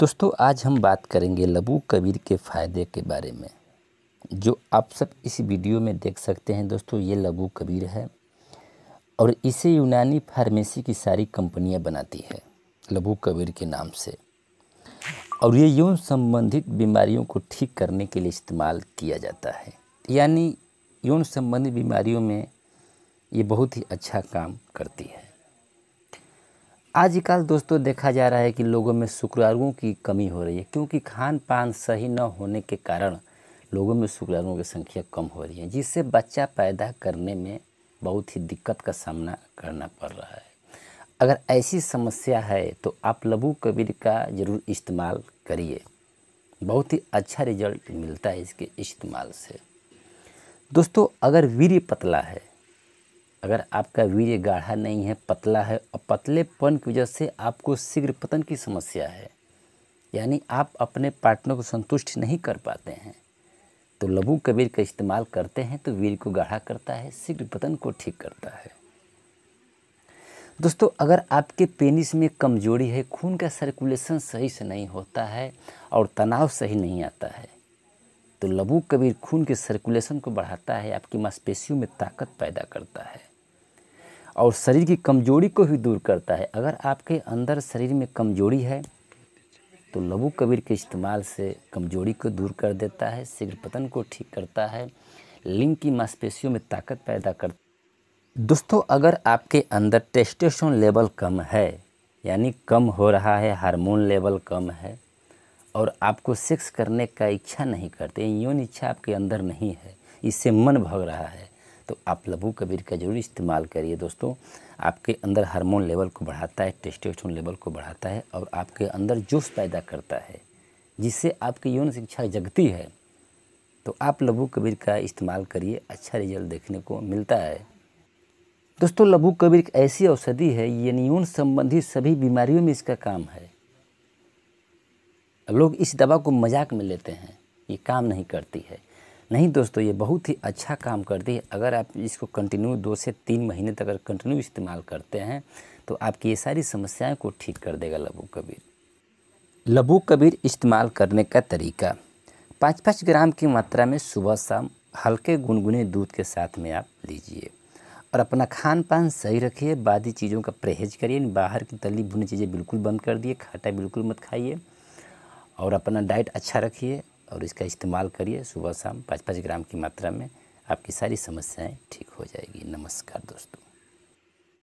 दोस्तों आज हम बात करेंगे लबू कबीर के फ़ायदे के बारे में जो आप सब इस वीडियो में देख सकते हैं दोस्तों ये लबू कबीर है और इसे यूनानी फार्मेसी की सारी कंपनियां बनाती है लबू कबीर के नाम से और ये यौन संबंधित बीमारियों को ठीक करने के लिए इस्तेमाल किया जाता है यानी यौन संबंधित बीमारियों में ये बहुत ही अच्छा काम करती है आजकल दोस्तों देखा जा रहा है कि लोगों में शुक्रवारों की कमी हो रही है क्योंकि खान पान सही न होने के कारण लोगों में शुक्राणुओं की संख्या कम हो रही है जिससे बच्चा पैदा करने में बहुत ही दिक्कत का सामना करना पड़ रहा है अगर ऐसी समस्या है तो आप लघु कबीर का ज़रूर इस्तेमाल करिए बहुत ही अच्छा रिजल्ट मिलता है इसके इस्तेमाल से दोस्तों अगर वीर पतला है अगर आपका वीर गाढ़ा नहीं है पतला है और पतलेपन की वजह से आपको शीघ्र पतन की समस्या है यानी आप अपने पार्टनर को संतुष्ट नहीं कर पाते हैं तो लघु कबीर का इस्तेमाल करते हैं तो वीर को गाढ़ा करता है शीघ्र पतन को ठीक करता है दोस्तों अगर आपके पेनिस में कमजोरी है खून का सर्कुलेशन सही से नहीं होता है और तनाव सही नहीं आता है तो लबू कबीर खून के सर्कुलेशन को बढ़ाता है आपकी मांसपेशियों में ताकत पैदा करता है और शरीर की कमजोरी को भी दूर करता है अगर आपके अंदर शरीर में कमजोरी है तो लघु कबीर के इस्तेमाल से कमजोरी को दूर कर देता है शीघ्र पतन को ठीक करता है लिंग की मांसपेशियों में ताकत पैदा कर दोस्तों अगर आपके अंदर टेस्टोस्टेरोन लेवल कम है यानी कम हो रहा है हार्मोन लेवल कम है और आपको सेक्स करने का इच्छा नहीं करते यौन इच्छा आपके अंदर नहीं है इससे मन भग रहा है तो आप लघु कबीर का ज़रूर इस्तेमाल करिए दोस्तों आपके अंदर हार्मोन लेवल को बढ़ाता है टेस्टोस्टेरोन लेवल को बढ़ाता है और आपके अंदर जोश पैदा करता है जिससे आपकी यौन शिक्षा जगती है तो आप लघु कबीर का इस्तेमाल करिए अच्छा रिजल्ट देखने को मिलता है दोस्तों लघु कबीर एक ऐसी औषधि है यानी यौन संबंधी सभी बीमारियों में इसका काम है लोग इस दवा को मजाक में लेते हैं ये काम नहीं करती है नहीं दोस्तों ये बहुत ही अच्छा काम करती है अगर आप इसको कंटिन्यू दो से तीन महीने तक अगर कंटिन्यू इस्तेमाल करते हैं तो आपकी ये सारी समस्याएं को ठीक कर देगा लबू कबीर लबू कबीर इस्तेमाल करने का तरीका पाँच पाँच ग्राम की मात्रा में सुबह शाम हल्के गुनगुने दूध के साथ में आप लीजिए और अपना खान पान सही रखिए बादी चीज़ों का परहेज करिए बाहर की तली भुनी चीज़ें बिल्कुल बंद कर दिए खाटा बिल्कुल मत खाइए और अपना डाइट अच्छा रखिए और इसका इस्तेमाल करिए सुबह शाम पाँच पाँच ग्राम की मात्रा में आपकी सारी समस्याएं ठीक हो जाएगी नमस्कार दोस्तों